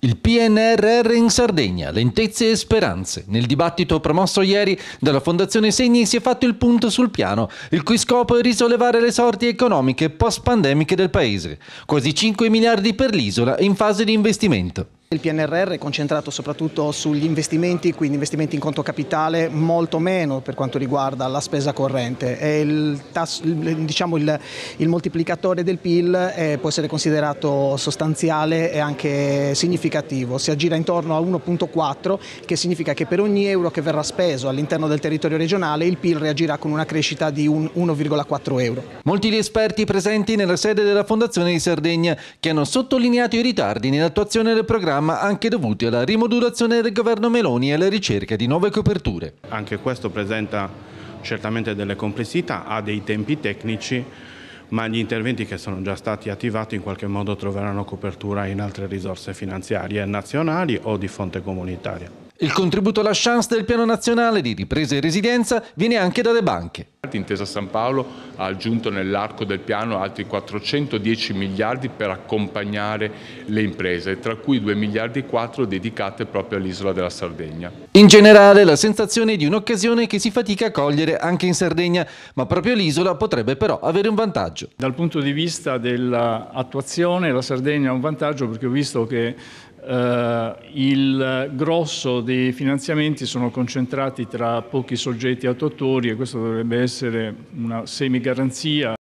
Il PNRR in Sardegna, lentezze e speranze. Nel dibattito promosso ieri dalla Fondazione Segni si è fatto il punto sul piano, il cui scopo è risollevare le sorti economiche post-pandemiche del paese. Quasi 5 miliardi per l'isola in fase di investimento. Il PNRR è concentrato soprattutto sugli investimenti, quindi investimenti in conto capitale, molto meno per quanto riguarda la spesa corrente. Il, tasso, diciamo il, il, moltiplicatore del PIL è, eh, può essere considerato sostanziale e anche significativo. Si aggira intorno a 1.4, che significa che per ogni euro che verrà speso all'interno del territorio regionale il PIL reagirà con una crescita di 1,4 euro. Molti gli esperti presenti nella sede della Fondazione di Sardegna che hanno sottolineato i ritardi nell'attuazione del programma programma anche dovuti alla rimodulazione del governo Meloni e alla ricerca di nuove coperture. Anche questo presenta certamente delle complessità, ha dei tempi tecnici, ma gli interventi che sono già stati attivati in qualche modo troveranno copertura in altre risorse finanziarie nazionali o di fonte comunitaria. Il contributo alla chance del Piano Nazionale di Ripresa e Residenza viene anche dalle banche. Intesa San Paolo ha aggiunto nell'arco del piano altri 410 miliardi per accompagnare le imprese, tra cui 2 miliardi e 4 dedicate proprio all'isola della Sardegna. In generale la sensazione è di un'occasione che si fatica a cogliere anche in Sardegna, ma proprio l'isola potrebbe però avere un vantaggio. Dal punto di vista dell'attuazione la Sardegna ha un vantaggio perché ho visto che eh, il grosso dei finanziamenti sono concentrati tra pochi soggetti attuatori e questo dovrebbe essere una semigaranzia